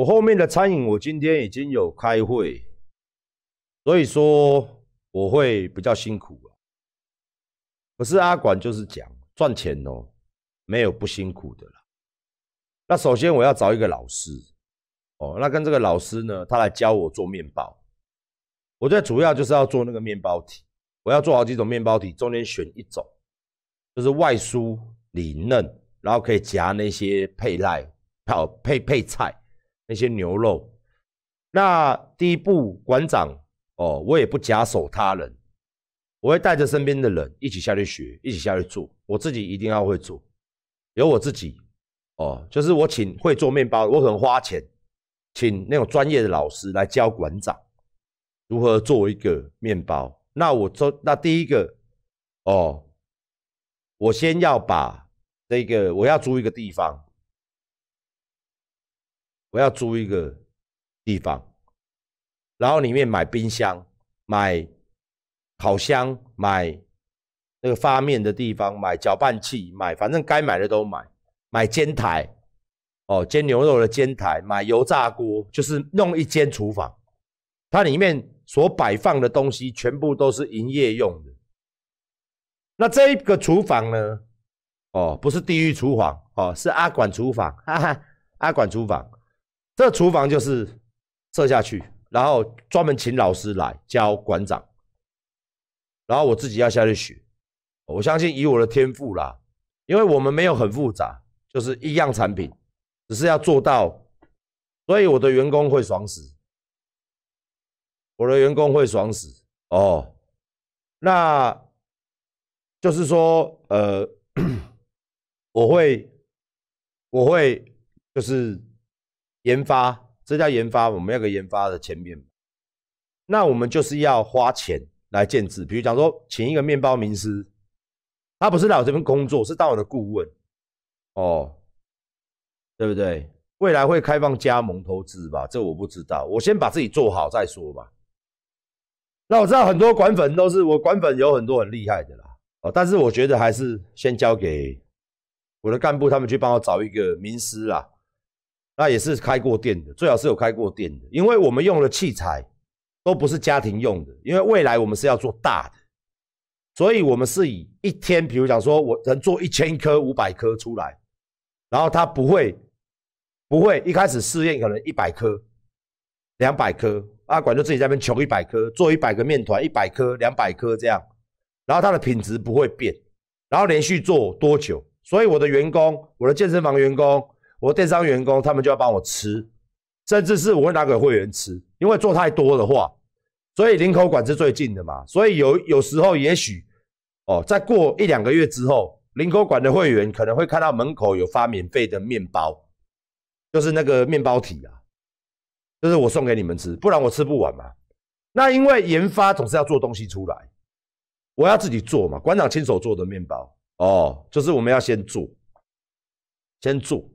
我后面的餐饮，我今天已经有开会，所以说我会比较辛苦可是阿管就是讲赚钱哦，没有不辛苦的啦。那首先我要找一个老师，哦，那跟这个老师呢，他来教我做面包。我最主要就是要做那个面包体，我要做好几种面包体，中间选一种，就是外酥里嫩，然后可以夹那些配菜，配配菜。那些牛肉，那第一步，馆长，哦，我也不假手他人，我会带着身边的人一起下去学，一起下去做，我自己一定要会做，有我自己，哦，就是我请会做面包，我可能花钱，请那种专业的老师来教馆长如何做一个面包。那我做，那第一个，哦，我先要把这个，我要租一个地方。我要租一个地方，然后里面买冰箱、买烤箱、买那个发面的地方、买搅拌器、买反正该买的都买。买煎台，哦，煎牛肉的煎台。买油炸锅，就是弄一间厨房。它里面所摆放的东西全部都是营业用的。那这个厨房呢？哦，不是地狱厨房，哦，是阿管厨房，哈哈，阿管厨房。这厨房就是设下去，然后专门请老师来教馆长，然后我自己要下去学。我相信以我的天赋啦，因为我们没有很复杂，就是一样产品，只是要做到。所以我的员工会爽死，我的员工会爽死哦。那就是说，呃，我会，我会就是。研发，这叫研发。我们要个研发的前面，那我们就是要花钱来建制。比如讲说，请一个面包名师，他不是来我这边工作，是当我的顾问，哦，对不对？未来会开放加盟投资吧？这我不知道，我先把自己做好再说吧。那我知道很多管粉都是我管粉，有很多很厉害的啦。哦，但是我觉得还是先交给我的干部，他们去帮我找一个名师啦。那也是开过店的，最好是有开过店的，因为我们用的器材都不是家庭用的，因为未来我们是要做大的，所以我们是以一天，比如讲说，我能做一千颗、五百颗出来，然后他不会不会一开始试验可能一百颗、两百颗，阿管就自己在那边求一百颗，做一百个面团，一百颗、两百颗这样，然后它的品质不会变，然后连续做多久？所以我的员工，我的健身房员工。我电商员工他们就要帮我吃，甚至是我会拿给会员吃，因为做太多的话，所以林口馆是最近的嘛，所以有有时候也许哦，在过一两个月之后，林口馆的会员可能会看到门口有发免费的面包，就是那个面包体啊，就是我送给你们吃，不然我吃不完嘛。那因为研发总是要做东西出来，我要自己做嘛，馆长亲手做的面包哦，就是我们要先做，先做。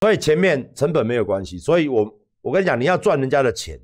所以前面成本没有关系，所以我我跟你讲，你要赚人家的钱，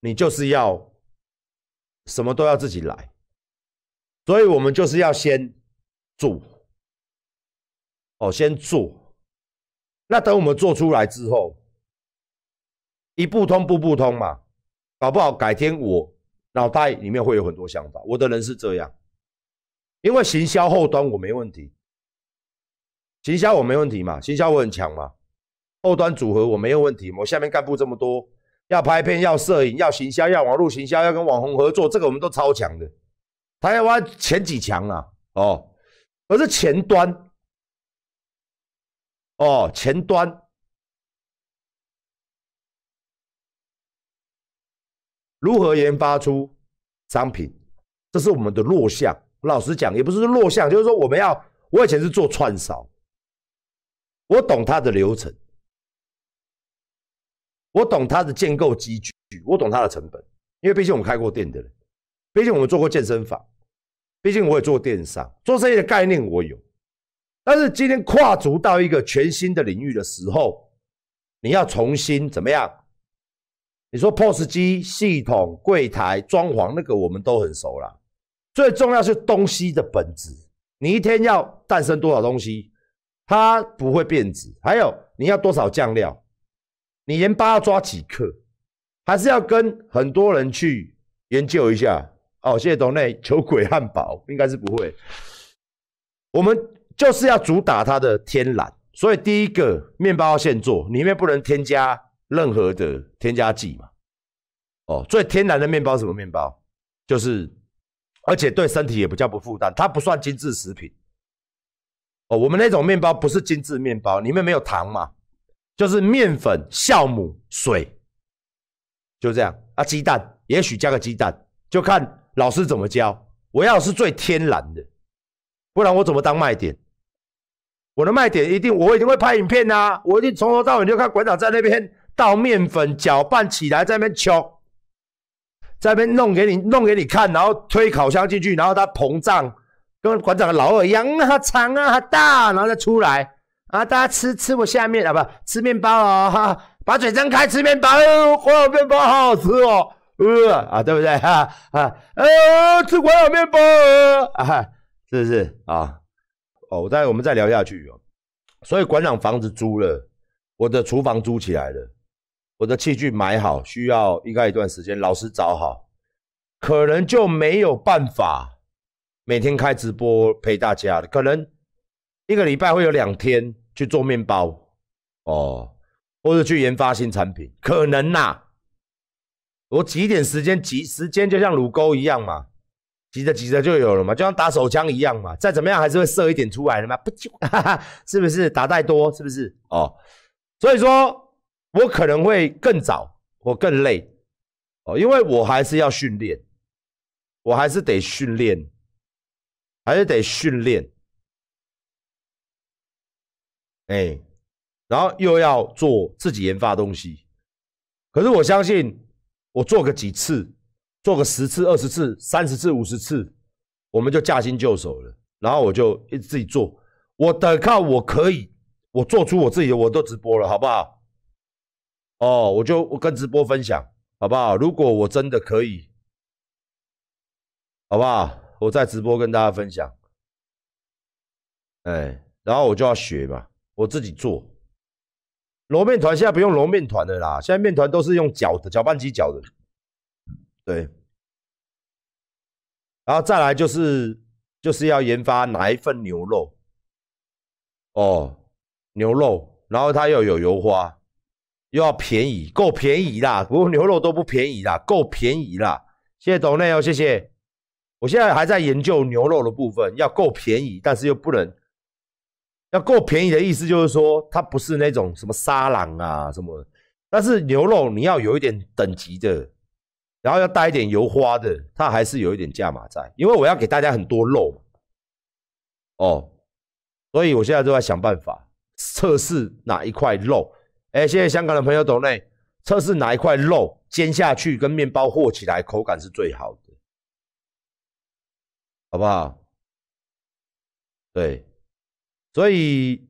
你就是要什么都要自己来。所以我们就是要先做，哦，先做。那等我们做出来之后，一步通，步步通嘛。搞不好改天我脑袋里面会有很多想法。我的人是这样，因为行销后端我没问题。行销我没问题嘛，行销我很强嘛，后端组合我没有问题，我下面干部这么多，要拍片、要摄影、要行销、要网络行销、要跟网红合作，这个我们都超强的，台湾前几强啊，哦，而是前端，哦，前端如何研发出商品，这是我们的弱项。老实讲，也不是说弱项，就是说我们要，我以前是做串烧。我懂它的流程，我懂它的建构机具，我懂它的成本，因为毕竟我们开过店的人，毕竟我们做过健身房，毕竟我也做电商，做生意的概念我有。但是今天跨足到一个全新的领域的时候，你要重新怎么样？你说 POS 机系统、柜台装潢那个，我们都很熟了。最重要是东西的本质，你一天要诞生多少东西？它不会变质。还有，你要多少酱料？你盐巴要抓几克？还是要跟很多人去研究一下？哦，谢谢董内，酒鬼汉堡应该是不会。我们就是要主打它的天然，所以第一个面包要现做，里面不能添加任何的添加剂嘛。哦，最天然的面包什么面包？就是，而且对身体也比较不负担，它不算精致食品。哦，我们那种面包不是精致面包，里面没有糖嘛，就是面粉、酵母、水，就这样啊。鸡蛋也许加个鸡蛋，就看老师怎么教。我要是最天然的，不然我怎么当卖点？我的卖点一定，我一定会拍影片啊！我一定从头到尾就看馆长在那边倒面粉、搅拌起来，在那边敲，在那边弄给你、弄给你看，然后推烤箱进去，然后它膨胀。馆长的老二一样啊，长啊，大，然后再出来啊，大家吃吃我下面啊，不，吃面包哦，哈，把嘴张开吃面包，黄油面包好好吃哦，呃啊，对不对哈啊，呃，吃黄油面包，啊，是不是啊？哦，我再我们再聊下去哦，所以馆长房子租了，我的厨房租起来了，我的器具买好，需要应该一段时间，老师找好，可能就没有办法。每天开直播陪大家，可能一个礼拜会有两天去做面包哦，或者去研发新产品，可能呐。我挤一点时间，挤时间就像乳沟一样嘛，挤着挤着就有了嘛，就像打手枪一样嘛，再怎么样还是会射一点出来的嘛，不就，是不是打太多？是不是哦？所以说我可能会更早，我更累哦，因为我还是要训练，我还是得训练。还是得训练，哎，然后又要做自己研发东西，可是我相信，我做个几次，做个十次、二十次、三十次、五十次，我们就驾轻就手了。然后我就一自己做，我得靠我可以，我做出我自己的，我都直播了，好不好？哦，我就我跟直播分享，好不好？如果我真的可以，好不好？我在直播跟大家分享，哎，然后我就要学嘛，我自己做，揉面团现在不用揉面团的啦，现在面团都是用搅的搅拌机搅的，对，然后再来就是就是要研发哪一份牛肉，哦，牛肉，然后它又有油花，又要便宜够便宜啦，不过牛肉都不便宜啦，够便宜啦，谢谢董内哦，谢谢。我现在还在研究牛肉的部分，要够便宜，但是又不能要够便宜的意思就是说，它不是那种什么沙朗啊什么，但是牛肉你要有一点等级的，然后要带一点油花的，它还是有一点价码在，因为我要给大家很多肉哦，所以我现在都在想办法测试哪一块肉。哎，现在香港的朋友懂嘞？测试哪一块肉煎下去跟面包和起来口感是最好的。好不好？对，所以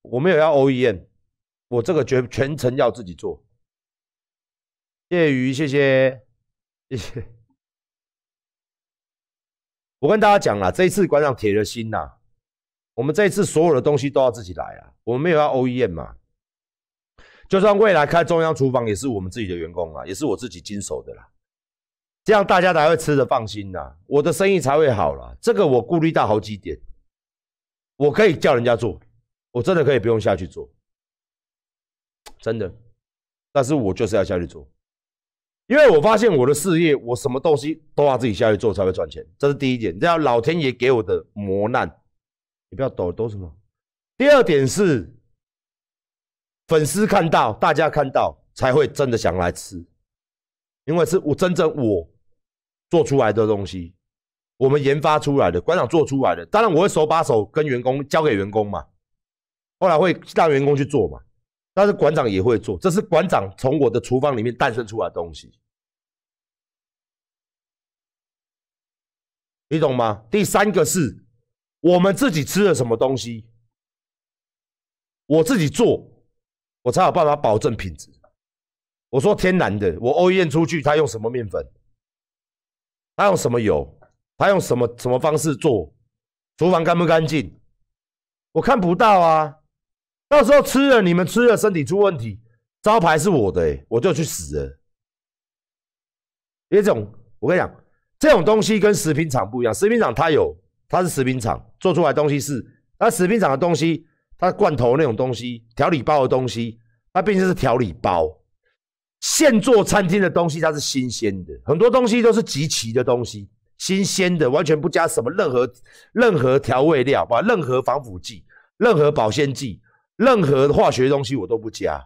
我没有要 OEM，我这个绝全程要自己做。谢鱼，谢谢，谢谢。我跟大家讲了，这一次馆长铁了心呐，我们这一次所有的东西都要自己来啊。我们没有要 OEM 嘛，就算未来开中央厨房，也是我们自己的员工啊，也是我自己经手的啦。这样大家才会吃的放心呐，我的生意才会好啦。这个我顾虑到好几点，我可以叫人家做，我真的可以不用下去做，真的。但是我就是要下去做，因为我发现我的事业，我什么东西都要自己下去做才会赚钱，这是第一点。这样老天爷给我的磨难，你不要抖抖什么。第二点是粉丝看到，大家看到才会真的想来吃，因为是我真正我。做出来的东西，我们研发出来的，馆长做出来的，当然我会手把手跟员工交给员工嘛，后来会让员工去做嘛，但是馆长也会做，这是馆长从我的厨房里面诞生出来的东西，你懂吗？第三个是，我们自己吃了什么东西，我自己做，我才有办法保证品质。我说天然的，我欧燕出去，他用什么面粉？他用什么油？他用什么什么方式做？厨房干不干净？我看不到啊！到时候吃了你们吃了身体出问题，招牌是我的，我就去死了。叶总，我跟你讲，这种东西跟食品厂不一样，食品厂它有，它是食品厂做出来东西是，那食品厂的东西，它罐头那种东西，调理包的东西，它毕竟是调理包。现做餐厅的东西，它是新鲜的，很多东西都是集齐的东西，新鲜的，完全不加什么任何任何调味料把任何防腐剂，任何保鲜剂，任何化学东西我都不加，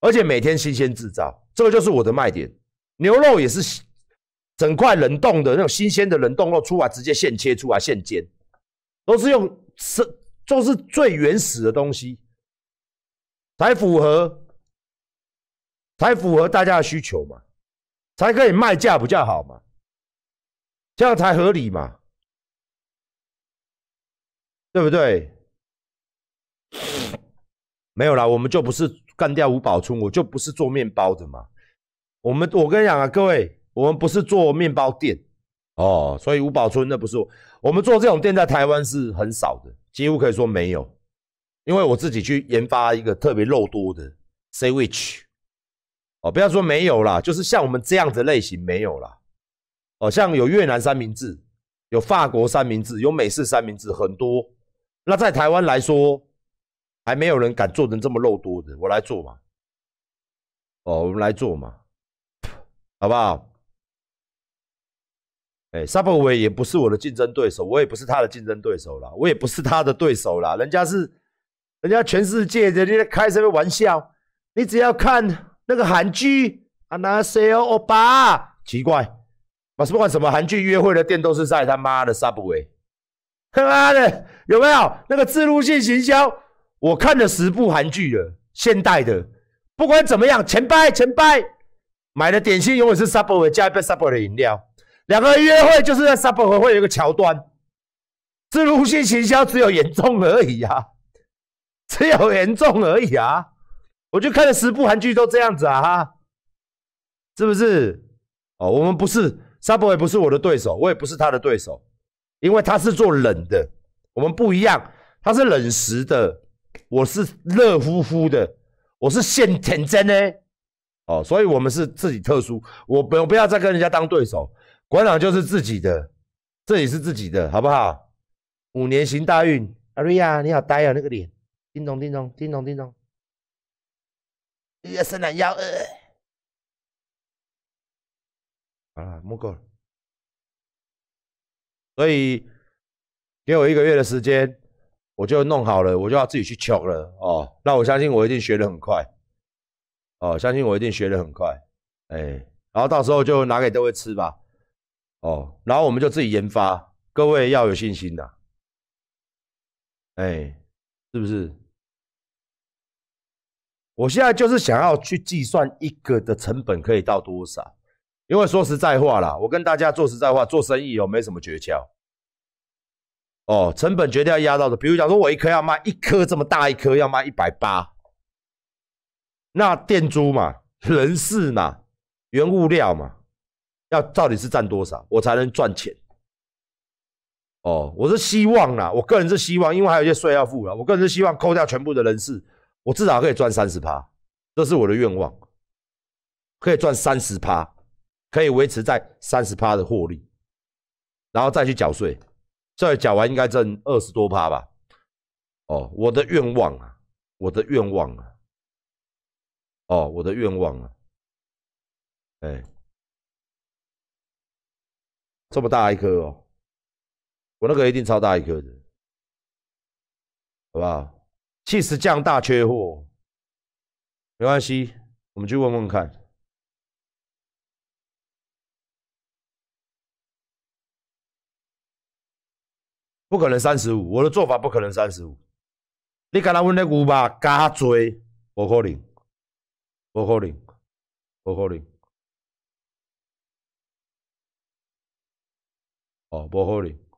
而且每天新鲜制造，这个就是我的卖点。牛肉也是整块冷冻的那种新鲜的冷冻肉，出来直接现切出来现煎，都是用是就是最原始的东西，才符合。才符合大家的需求嘛，才可以卖价比较好嘛，这样才合理嘛，对不对？没有啦，我们就不是干掉五宝村，我就不是做面包的嘛。我们我跟你讲啊，各位，我们不是做面包店哦，所以五宝村那不是，我们做这种店在台湾是很少的，几乎可以说没有，因为我自己去研发一个特别肉多的 sandwich。哦，不要说没有啦，就是像我们这样的类型没有啦。哦，像有越南三明治，有法国三明治，有美式三明治，很多。那在台湾来说，还没有人敢做的这么肉多的，我来做嘛。哦，我们来做嘛，好不好？哎，Subway 也不是我的竞争对手，我也不是他的竞争对手啦，我也不是他的对手啦。人家是，人家全世界，人家开什么玩笑？你只要看。那个韩剧啊，哪谁 l 吧？奇怪，嘛是不管什么韩剧约会的店都是在他妈的 Subway，他妈的有没有那个自路性行销？我看了十部韩剧了，现代的，不管怎么样，前败前败。买的点心永远是 Subway，加一杯 Subway 的饮料。两个人约会就是在 Subway 会有一个桥段，自路性行销只有严重而已啊，只有严重而已啊。我就看了十部韩剧，都这样子啊，哈，是不是？哦，我们不是，Subway，不是我的对手，我也不是他的对手，因为他是做冷的，我们不一样，他是冷食的，我是热乎乎的，我是现点真呢，哦，所以我们是自己特殊，我不不要再跟人家当对手，馆长就是自己的，这里是自己的，好不好？五年行大运，阿瑞亚你好呆啊，那个脸，叮咚叮咚。叮咚叮咚呃，生产药呃，好了，摸够了，所以给我一个月的时间，我就弄好了，我就要自己去求了哦。那我相信我一定学的很快，哦，相信我一定学的很快，哎，然后到时候就拿给各位吃吧，哦，然后我们就自己研发，各位要有信心的，哎，是不是？我现在就是想要去计算一个的成本可以到多少，因为说实在话啦，我跟大家说实在话，做生意有没什么诀窍？哦，成本绝对要压到的，比如讲说我一颗要卖一颗这么大一颗要卖一百八，那店租嘛、人事嘛、原物料嘛，要到底是占多少，我才能赚钱？哦，我是希望啦，我个人是希望，因为还有一些税要付了，我个人是希望扣掉全部的人事。我至少可以赚三十趴，这是我的愿望。可以赚三十趴，可以维持在三十趴的获利，然后再去缴税，这缴完应该挣二十多趴吧。哦，我的愿望啊，我的愿望啊，哦，我的愿望啊，哎，这么大一颗哦，我那个一定超大一颗的，好不好？气势降大缺货，没关系，我们去问问看。不可能三十五，我的做法不可能三十五。你敢来问那个五吧？加多，不可能，不可能，不可能。哦，不可能。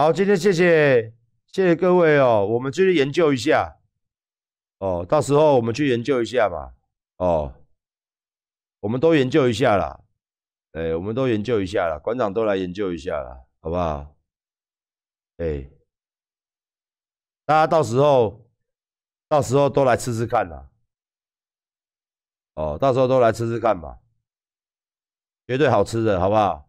好，今天谢谢谢谢各位哦，我们继续研究一下哦，到时候我们去研究一下嘛，哦，我们都研究一下啦，哎，我们都研究一下啦，馆长都来研究一下啦，好不好？哎，大家到时候到时候都来吃吃看啦，哦，到时候都来吃吃看吧，绝对好吃的，好不好？